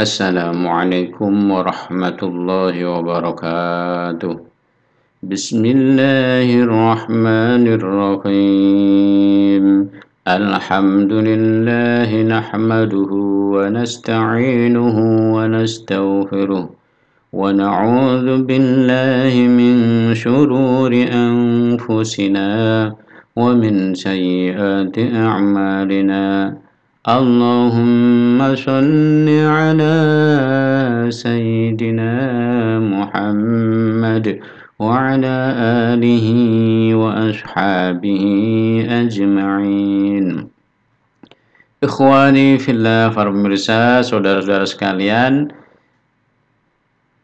السلام عليكم ورحمة الله وبركاته بسم الله الرحمن الرحيم الحمد لله نحمده ونستعينه ونستغفره ونعوذ بالله من شرور أنفسنا ومن سيئات أعمالنا اللهم صل على سيدنا محمد وعلى آله وأصحابه أجمعين Ikhwani fillah para pemirsa, saudara-saudara sekalian,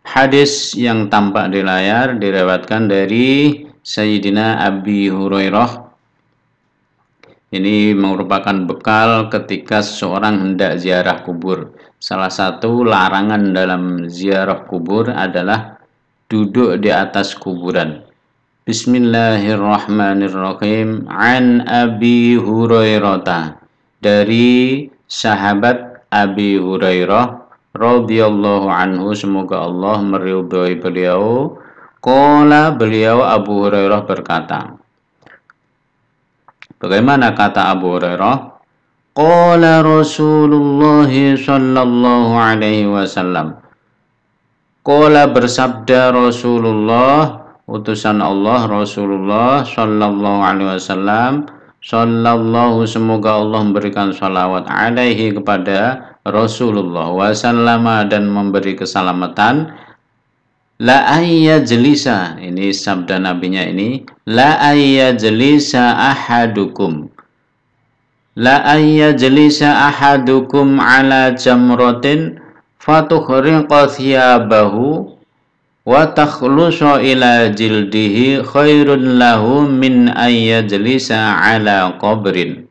hadis yang tampak di layar direwatkan dari Sayyidina Abi Hurairah ini merupakan bekal ketika seseorang hendak ziarah kubur. Salah satu larangan dalam ziarah kubur adalah duduk di atas kuburan. Bismillahirrahmanirrahim. An Abi Hurairah dari sahabat Abi Hurairah radhiyallahu anhu semoga Allah meridhai beliau. Kala beliau Abu Hurairah berkata, Bagaimana kata Abu Hurairah? Qala Rasulullah sallallahu alaihi wasallam. Qala bersabda Rasulullah utusan Allah Rasulullah sallallahu alaihi wasallam sallallahu semoga Allah memberikan salawat alaihi kepada Rasulullah wasallama dan memberi keselamatan La ayya jelisa ini sabda nabinya ini la ayya jelisa ahadukum la ayya jelisa ahadukum ala jamratin fatukhriqa thiyabahu wa takhlusu ila jildihi khairun lahu min ayya jelisa ala qabrin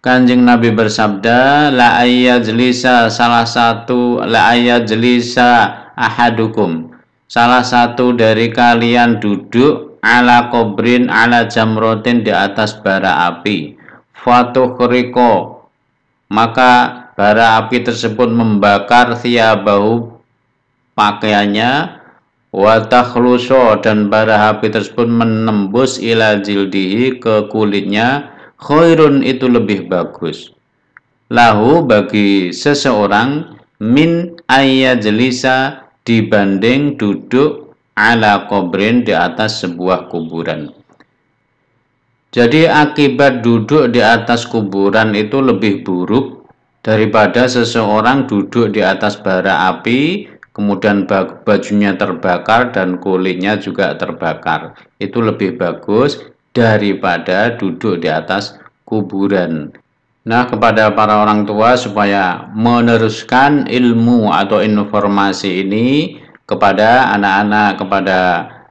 Kanjeng Nabi bersabda la ayya jelisa salah satu la ayya jelisa ahadukum salah satu dari kalian duduk ala kobrin ala jamrotin di atas bara api fatuh keriko maka bara api tersebut membakar thiabahu pakaiannya watakhluso dan bara api tersebut menembus ila jildihi ke kulitnya khairun itu lebih bagus lahu bagi seseorang min ayya jelisa dibanding duduk ala kobrin di atas sebuah kuburan. Jadi akibat duduk di atas kuburan itu lebih buruk daripada seseorang duduk di atas bara api, kemudian bajunya terbakar dan kulitnya juga terbakar. Itu lebih bagus daripada duduk di atas kuburan. Nah, kepada para orang tua supaya meneruskan ilmu atau informasi ini kepada anak-anak, kepada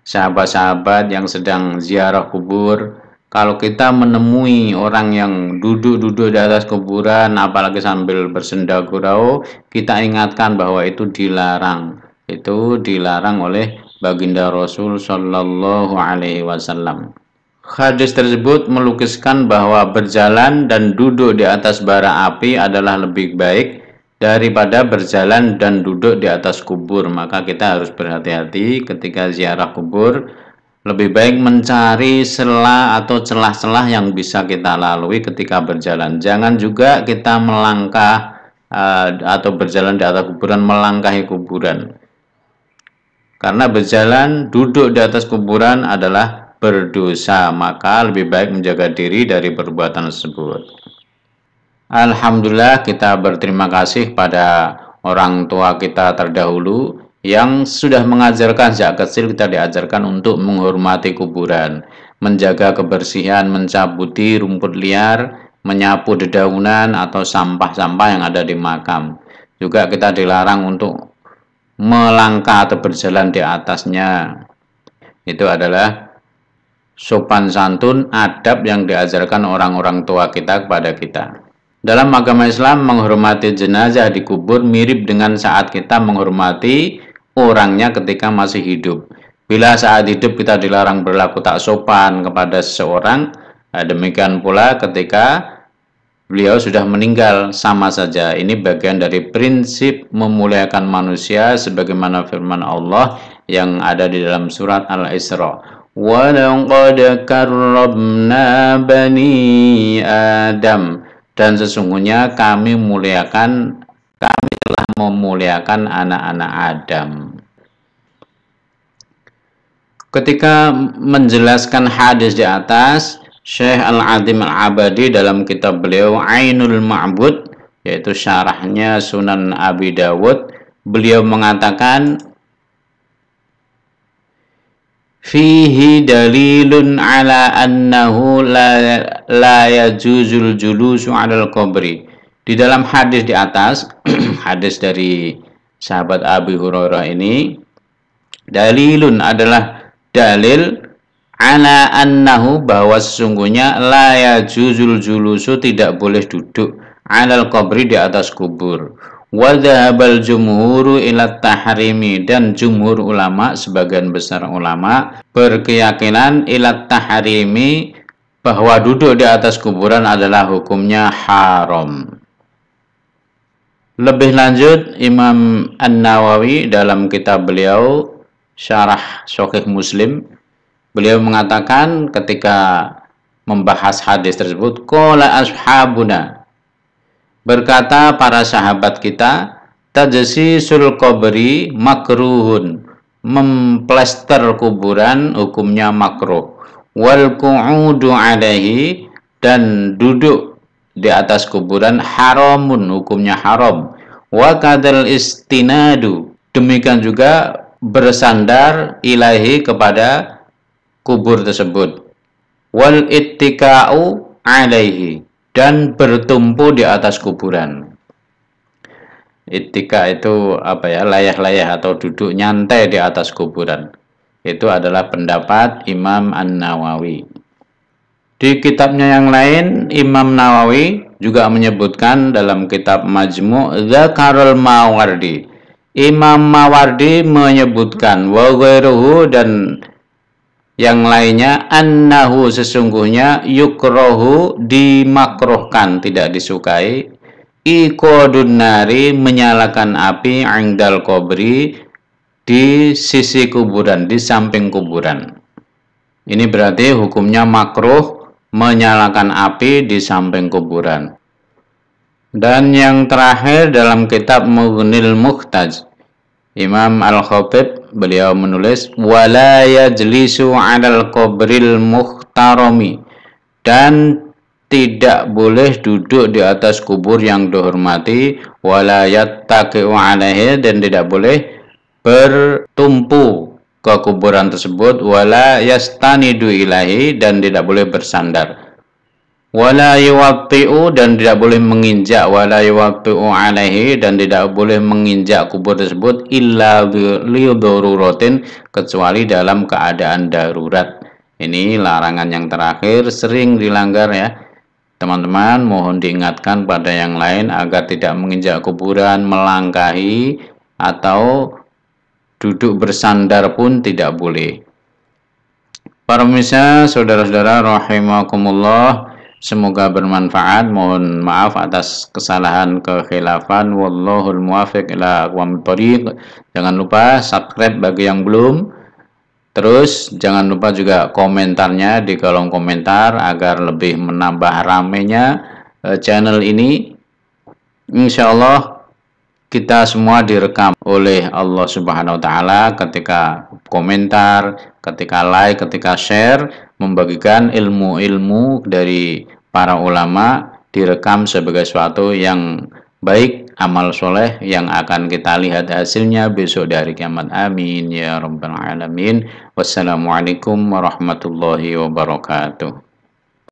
sahabat-sahabat yang sedang ziarah kubur. Kalau kita menemui orang yang duduk-duduk di atas kuburan, apalagi sambil bersenda gurau, kita ingatkan bahwa itu dilarang. Itu dilarang oleh baginda Rasul Sallallahu Alaihi Wasallam. Hadis tersebut melukiskan bahwa berjalan dan duduk di atas bara api adalah lebih baik daripada berjalan dan duduk di atas kubur. Maka kita harus berhati-hati ketika ziarah kubur. Lebih baik mencari selah atau celah-celah yang bisa kita lalui ketika berjalan. Jangan juga kita melangkah eh, atau berjalan di atas kuburan melangkahi kuburan. Karena berjalan duduk di atas kuburan adalah berdosa, maka lebih baik menjaga diri dari perbuatan tersebut. Alhamdulillah kita berterima kasih pada orang tua kita terdahulu yang sudah mengajarkan sejak kecil kita diajarkan untuk menghormati kuburan, menjaga kebersihan, mencabuti rumput liar, menyapu dedaunan atau sampah-sampah yang ada di makam. Juga kita dilarang untuk melangkah atau berjalan di atasnya. Itu adalah sopan santun, adab yang diajarkan orang-orang tua kita kepada kita. Dalam agama Islam, menghormati jenazah dikubur mirip dengan saat kita menghormati orangnya ketika masih hidup. Bila saat hidup kita dilarang berlaku tak sopan kepada seseorang, eh, demikian pula ketika beliau sudah meninggal, sama saja. Ini bagian dari prinsip memuliakan manusia sebagaimana firman Allah yang ada di dalam surat Al-Isra. وَلَقَدْ كَرَّمْنَا بَنِي آدَمَ dan sesungguhnya kami muliakan kami telah memuliakan anak-anak Adam. Ketika menjelaskan hadis di atas, Syekh Al-Adim Al-Abadi dalam kitab beliau Ainul Ma'bud yaitu syarahnya Sunan Abi Dawud, beliau mengatakan fihi dalilun ala annahu la, la yajuzul julusu alal qabri di dalam hadis di atas hadis dari sahabat Abi Hurairah ini dalilun adalah dalil ala annahu bahwa sesungguhnya la yajuzul julusu tidak boleh duduk alal qabri di atas kubur Wadhabal jumhuru ila tahrimi dan jumhur ulama sebagian besar ulama berkeyakinan ila tahrimi bahwa duduk di atas kuburan adalah hukumnya haram. Lebih lanjut Imam An-Nawawi dalam kitab beliau Syarah Syokih Muslim beliau mengatakan ketika membahas hadis tersebut qala ashabuna Berkata para sahabat kita, Tajasi kubri makruhun. Memplester kuburan hukumnya makruh. Wal ku'udu alaihi dan duduk di atas kuburan haramun hukumnya haram. Wa kadal istinadu. Demikian juga bersandar ilahi kepada kubur tersebut. Wal ittika'u alaihi dan bertumpu di atas kuburan. Itika itu apa ya layah-layah atau duduk nyantai di atas kuburan. Itu adalah pendapat Imam An-Nawawi. Di kitabnya yang lain, Imam Nawawi juga menyebutkan dalam kitab Majmu' Zakarul Mawardi. Imam Mawardi menyebutkan wa dan yang lainnya annahu sesungguhnya yukrohu dimakrohkan tidak disukai ikodun menyalakan api angdal kobri di sisi kuburan di samping kuburan ini berarti hukumnya makruh menyalakan api di samping kuburan dan yang terakhir dalam kitab Mughnil Muhtaj Imam Al-Khatib beliau menulis wala yajlisu 'alal qabril muhtarami dan tidak boleh duduk di atas kubur yang dihormati wala yattaqi'u 'alaihi dan tidak boleh bertumpu ke kuburan tersebut wala yastanidu ilahi dan tidak boleh bersandar wala yuwatti'u dan tidak boleh menginjak wala yuwatti'u alaihi dan tidak boleh menginjak kubur tersebut illa liudoruratin kecuali dalam keadaan darurat ini larangan yang terakhir sering dilanggar ya teman-teman mohon diingatkan pada yang lain agar tidak menginjak kuburan melangkahi atau duduk bersandar pun tidak boleh para pemirsa saudara-saudara rahimakumullah Semoga bermanfaat. Mohon maaf atas kesalahan kekhilafan. Wallahul muwafiq ila aqwamit thoriq. Jangan lupa subscribe bagi yang belum. Terus jangan lupa juga komentarnya di kolom komentar agar lebih menambah ramenya eh, channel ini. Insya Allah kita semua direkam oleh Allah Subhanahu wa taala ketika komentar, ketika like, ketika share, membagikan ilmu-ilmu dari para ulama direkam sebagai suatu yang baik amal soleh yang akan kita lihat hasilnya besok dari kiamat amin ya rabbal alamin wassalamualaikum warahmatullahi wabarakatuh